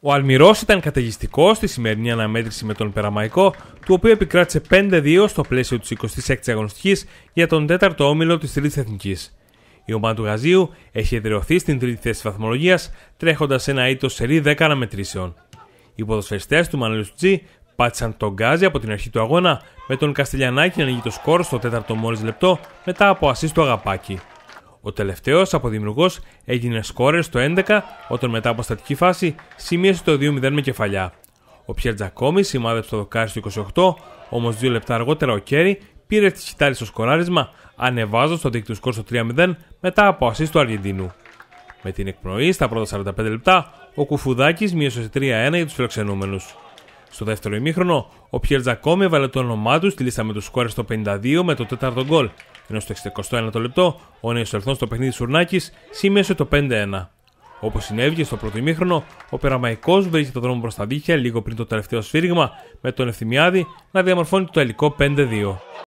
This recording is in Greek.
Ο Αλμυρός ήταν καταιγιστικός στη σημερινή αναμέτρηση με τον Περαμαϊκό, του οποίου επικράτησε 5-2 στο πλαίσιο της 26η αγωνιστικής για τον 4ο όμιλο της Τρίτης ομάδα του Γαζίου έχει εδρεωθεί στην τρίτη θέση βαθμολογίας, τρέχοντας ένα ήττο σερή 10 αναμετρήσεων. Οι ποδοσφαιριστές του Μανέλου Τζι πάτησαν τον Γκάζι από την αρχή του αγώνα, με τον Καστελιανάκη να ανοίγει το σκόρ στο 4ο μόλις λεπτό μετά από του αγαπάκι. Ο τελευταίος αποδημιουργός έγινε σκόρε στο 11 όταν μετά από στατική φάση σημείωσε το 2-0 με κεφαλιά. Ο Πιέρ Τζακόμι σημάδεψε το δοκάρι στο 28, όμως δύο λεπτά αργότερα ο Κέρι πήρε τη σιτάρι στο σκοράρισμα, ανεβάζοντας το δίκτυο σκορ στο 3-0 μετά από ασή του Αργεντινού. Με την εκπνοή στα πρώτα 45 λεπτά, ο Κουφουδάκης μείωσε σε 3-1 για τους φιλοξενούμενους. Στο δεύτερο ημίχρονο, ο Πιέρ Τζακόμι έβαλε το όνομά του στη λίστα με τους σκόρες στο 52 με το τέταρτο γκολ, ενώ στο 61ο λεπτό ο Νεϊσορθών στο παιχνίδι Σουρνάκη σημείωσε το 5-1. Όπω συνέβη στο πρώτο ημίχρονο, ο ελθόν στο παιχνιδι βρήκε το 5 1 Όπως συνεβη στο πρωτο ημιχρονο ο Περαμαϊκός βρηκε το δρομο προς τα δίχτυα λίγο πριν το τελευταίο σφύριγμα, με τον Ευθυμιάδη να διαμορφώνει το τελικό 5-2.